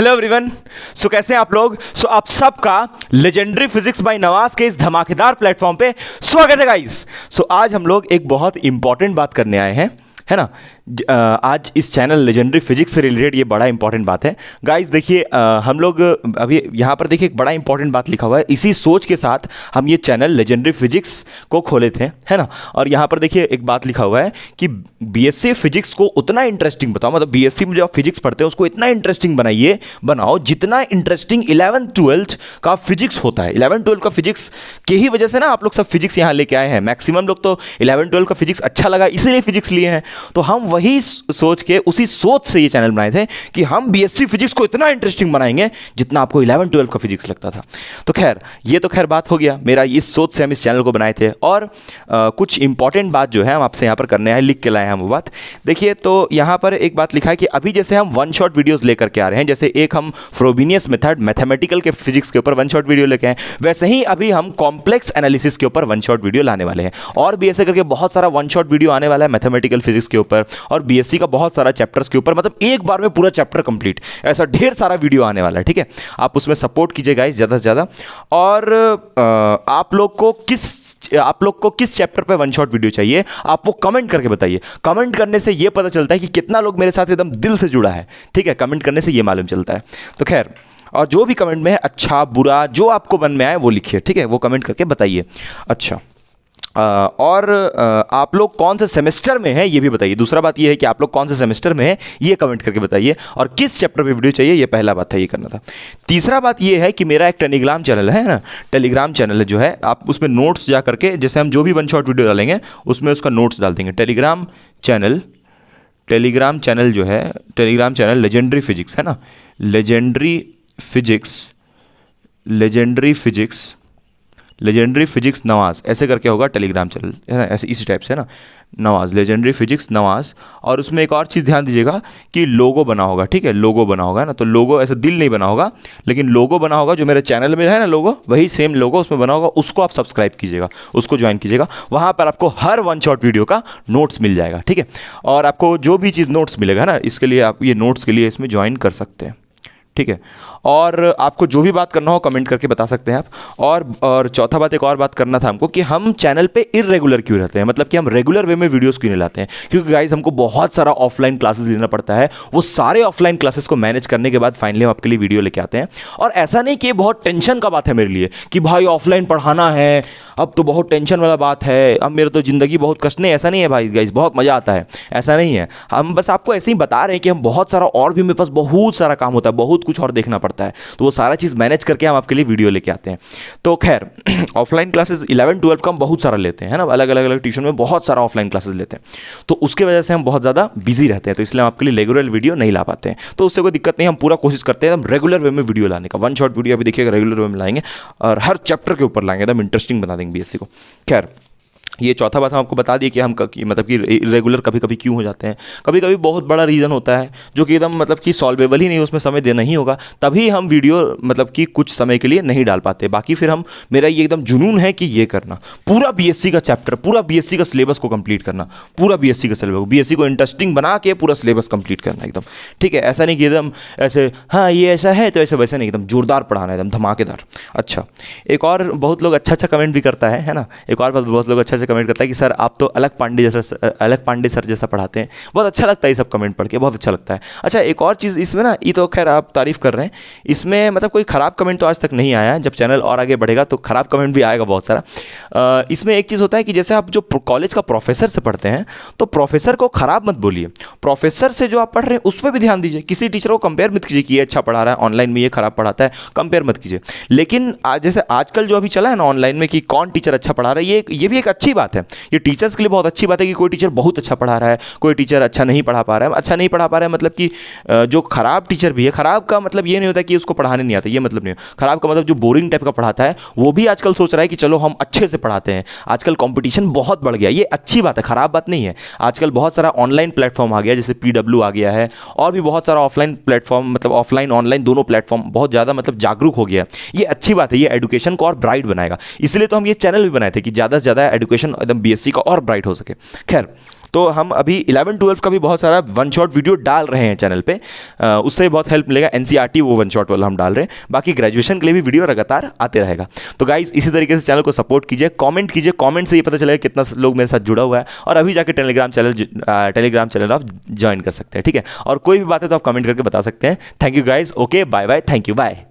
Hello everyone so कैसे हैं आप लोग सो so, आप सबका लेजेंडरी फिजिक्स बाय नवाज के इस धमाकेदार प्लेटफॉर्म पे स्वागत है गाइस सो so, आज हम लोग एक बहुत इंपॉर्टेंट बात करने आए हैं है ना आज इस चैनल लेजेंडरी फिजिक्स से रिलेटेड ये बड़ा इंपॉर्टेंट बात है गाइस देखिए हम लोग अभी यहाँ पर देखिए एक बड़ा इंपॉर्टेंट बात लिखा हुआ है इसी सोच के साथ हम ये चैनल लेजेंडरी फिजिक्स को खोले थे है ना और यहाँ पर देखिए एक बात लिखा हुआ है कि बी फिजिक्स को उतना इंटरेस्टिंग बताओ मतलब बी में जो आप फिजिक्स पढ़ते हैं उसको इतना इंटरेस्टिंग बनाइए बनाओ जितना इंटरेस्टिंग इलेवन ट्वेल्थ का फिजिक्स होता है इलेवन ट्वेल्थ का फिजिक्स के ही वजह से ना आप लोग सब फिजिक्स यहाँ लेके आए हैं मैक्सिमम लोग तो इलेवन ट्वेल्थ का फिजिक्स अच्छा लगा इसीलिए फिजिक्स लिए हैं तो हम वही सोच के उसी सोच से ये चैनल बनाए थे कि हम बीएससी फिजिक्स को इतना इंटरेस्टिंग बनाएंगे जितना आपको इलेवन ट्वेल्व का फिजिक्स लगता था तो खैर ये तो खैर बात हो गया मेरा इस सोच से हम इस चैनल को बनाए थे और आ, कुछ इंपॉर्टेंट बात जो है हम आपसे यहाँ पर करने आए लिख के लाए हैं वो बात देखिए तो यहाँ पर एक बात लिखा है कि अभी जैसे हम वन शॉट वीडियोज़ लेकर के आ रहे हैं जैसे एक हम फ्रोबीनियस मेथड मैथमेटिकल के फिजिक्स के ऊपर वन शॉट वीडियो लेके आए वैसे ही अभी हम कॉम्प्लेक्स एनालिसिस के ऊपर वन शॉट वीडियो लाने वाले हैं और भी ऐसे करके बहुत सारा वन शॉट वीडियो आने वाला है मैथमेटिकल फिजिक्स सीरीज के ऊपर और बीएससी का बहुत सारा चैप्टर्स के ऊपर मतलब एक बार में पूरा चैप्टर कंप्लीट ऐसा ढेर सारा वीडियो आने वाला है ठीक है आप उसमें सपोर्ट कीजिए गाइस ज़्यादा से ज़्यादा और आप लोग को किस आप लोग को किस चैप्टर पे वन शॉट वीडियो चाहिए आप वो कमेंट करके बताइए कमेंट करने से ये पता चलता है कि कितना लोग मेरे साथ एकदम दिल से जुड़ा है ठीक है कमेंट करने से ये मालूम चलता है तो खैर और जो भी कमेंट में है अच्छा बुरा जो आपको मन में आए वो लिखिए ठीक है वो कमेंट करके बताइए अच्छा और आप लोग कौन से सेमेस्टर में हैं ये भी बताइए दूसरा बात ये है कि आप लोग कौन से सेमेस्टर में हैं ये कमेंट करके बताइए और किस चैप्टर पे वीडियो चाहिए ये पहला बात था ये करना था तीसरा बात ये है कि मेरा एक टेलीग्राम चैनल है ना टेलीग्राम चैनल जो है आप उसमें नोट्स जा करके जैसे हम जो भी वन शॉट वीडियो डालेंगे उसमें उसका नोट्स डाल देंगे टेलीग्राम चैनल टेलीग्राम चैनल जो है टेलीग्राम चैनल लेजेंडरी फिजिक्स है ना legendary physics legendary physics legendary physics नवाज़ ऐसे करके होगा टेलीग्राम चैनल है ना ऐसे इसी टाइप से है ना नवाज़ लेजेंडरी फिजिक्स नवाज़ और उसमें एक और चीज़ ध्यान दीजिएगा कि लोगो बना होगा ठीक है लोगो बना होगा ना तो लोगो ऐसा दिल नहीं बना होगा लेकिन लोगो बना होगा जो मेरे चैनल में है ना लोगो वही सेम लोगो उसमें बना होगा उसको आप सब्सक्राइब कीजिएगा उसको ज्वाइन कीजिएगा वहाँ पर आपको हर वन शॉट वीडियो का नोट्स मिल जाएगा ठीक है और आपको जो भी चीज़ नोट्स मिलेगा ना इसके लिए आप ये नोट्स के लिए इसमें ज्वाइन कर सकते हैं ठीक है और आपको जो भी बात करना हो कमेंट करके बता सकते हैं आप और और चौथा बात एक और बात करना था हमको कि हम चैनल पे इरेगुलर क्यों रहते हैं मतलब कि हम रेगुलर वे में वीडियोस क्यों नहीं लाते हैं क्योंकि गाइज हमको बहुत सारा ऑफलाइन क्लासेस लेना पड़ता है वो सारे ऑफलाइन क्लासेस को मैनेज करने के बाद फाइनली हम आपके लिए वीडियो लेके आते हैं और ऐसा नहीं कि बहुत टेंशन का बात है मेरे लिए कि भाई ऑफलाइन पढ़ाना है अब तो बहुत टेंशन वाला बात है अब मेरा तो ज़िंदगी बहुत कष्ट नहीं ऐसा नहीं है भाई गाइज बहुत मज़ा आता है ऐसा नहीं है हम बस आपको ऐसे ही बता रहे हैं कि हम बहुत सारा और भी मेरे पास बहुत सारा काम होता है बहुत कुछ और देखना पड़ता है तो वो सारा चीज़ मैनेज करके हम आपके लिए वीडियो लेके आते हैं तो खैर ऑफलाइन क्लासेज इलेवन ट्वेल्व का हम बहुत सारा लेते हैं ना अलग अलग अलग ट्यूशन में बहुत सारा ऑफलाइन क्लासेज लेते हैं तो उसके वजह से हम बहुत ज़्यादा बिजी रहते हैं तो इसलिए हम आपके लिए रेगुलर वीडियो नहीं ला पाते हैं तो उससे कोई दिक्कत नहीं हम पूरा कोशिश करते हैं हम रेगुलर वे में वीडियो लाने का वन शॉट वीडियो अभी देखिएगा रेगुलर वे में लाएंगे और हर चैप्टर के ऊपर लाएंगे एकदम इंटरेस्टिंग बना देंगे biésico. Quiero. ये चौथा बात हम आपको बता दिए कि हम कि मतलब कि रेगुलर कभी कभी क्यों हो जाते हैं कभी कभी बहुत बड़ा रीज़न होता है जो कि एकदम मतलब कि सॉल्वेबल ही नहीं उसमें समय देना ही होगा तभी हम वीडियो मतलब कि कुछ समय के लिए नहीं डाल पाते बाकी फिर हम मेरा ये एकदम जुनून है कि ये करना पूरा बी का चैप्टर पूरा बी का सिलेबस को कम्प्लीट करना पूरा बी का सिलेबस बी को इंटरेस्टिंग बना के पूरा सिलेबस कम्प्लीट करना एकदम ठीक है ऐसा नहीं कि एकदम ऐसे हाँ ये ऐसा है तो ऐसे वैसे नहीं एकदम जोरदार पढ़ाना एकदम धमाकेदार अच्छा एक और बहुत लोग अच्छा अच्छा कमेंट भी करता है ना एक और बहुत लोग अच्छा से कमेंट करता है कि सर आप तो अलग पांडे जैसा अलग पांडे सर जैसा पढ़ाते हैं बहुत अच्छा लगता है ये सब कमेंट पढ़ के बहुत अच्छा लगता है अच्छा एक और चीज़ इसमें ना ये तो खैर आप तारीफ़ कर रहे हैं इसमें मतलब कोई ख़राब कमेंट तो आज तक नहीं आया जब चैनल और आगे बढ़ेगा तो ख़राब कमेंट भी आएगा बहुत सारा इसमें एक चीज़ होता है कि जैसे आप जो कॉलेज का प्रोफेसर से पढ़ते हैं तो प्रोफेसर को ख़राब मत बोलिए प्रोफेसर से जो आप पढ़ रहे हैं उस पर भी ध्यान दीजिए किसी टीचर को कंपेयर मत कीजिए कि ये अच्छा पढ़ा रहा है ऑनलाइन में ये ख़राब पढ़ाता है कंपेयर मत कीजिए लेकिन जैसे आजकल जो अभी चला है ना ऑनलाइन में कि कौन टीचर अच्छा पढ़ा रहा है ये ये भी एक अच्छी अच्छी बात है ये टीचर्स के लिए बहुत अच्छी बात है कि कोई टीचर बहुत अच्छा पढ़ा रहा है कोई टीचर अच्छा नहीं पढ़ा पा रहा है अच्छा नहीं पढ़ा पा रहा है मतलब कि जो खराब टीचर भी है खराब का मतलब ये नहीं होता कि उसको पढ़ाने नहीं आता ये मतलब नहीं खराब का मतलब जो बोरिंग टाइप का पढ़ाता है वो भी आजकल सोच रहा है कि चलो हम अच्छे से पढ़ाते हैं आजकल कॉम्पिटिशन बहुत बढ़ गया ये अच्छी बात है खराब बात नहीं है आजकल बहुत सारा ऑनलाइन प्लेटफॉर्म आ गया जैसे पी आ गया है और भी बहुत सारा ऑफलाइन प्लेटफॉर्म मतलब ऑफलाइन ऑनलाइन दोनों प्लेटफॉर्म बहुत ज़्यादा मतलब जागरूक हो गया ये अच्छी बात है ये एडुकेशन को और ब्राइट बनाएगा इसलिए तो हम ये चैनल भी बनाए थे कि ज़्यादा से ज़्यादा एडुकेशन प्रिपरेशन एकदम बीएससी का और ब्राइट हो सके खैर तो हम अभी इलेवन ट्वेल्व का भी बहुत सारा वन शॉट वीडियो डाल रहे हैं चैनल पे उससे बहुत हेल्प मिलेगा एन e वो वन शॉट वाला हम डाल रहे हैं बाकी ग्रेजुएशन के लिए भी वीडियो लगातार आते रहेगा तो गाइज इसी तरीके से चैनल को सपोर्ट कीजिए कॉमेंट कीजिए कॉमेंट से ये पता चलेगा कितना लोग मेरे साथ जुड़ा हुआ है और अभी जाकर टेलीग्राम चैनल टेलीग्राम चैनल आप ज्वाइन कर सकते हैं ठीक है और कोई भी बात है तो आप कमेंट करके बता सकते हैं thank you guys okay bye bye thank you bye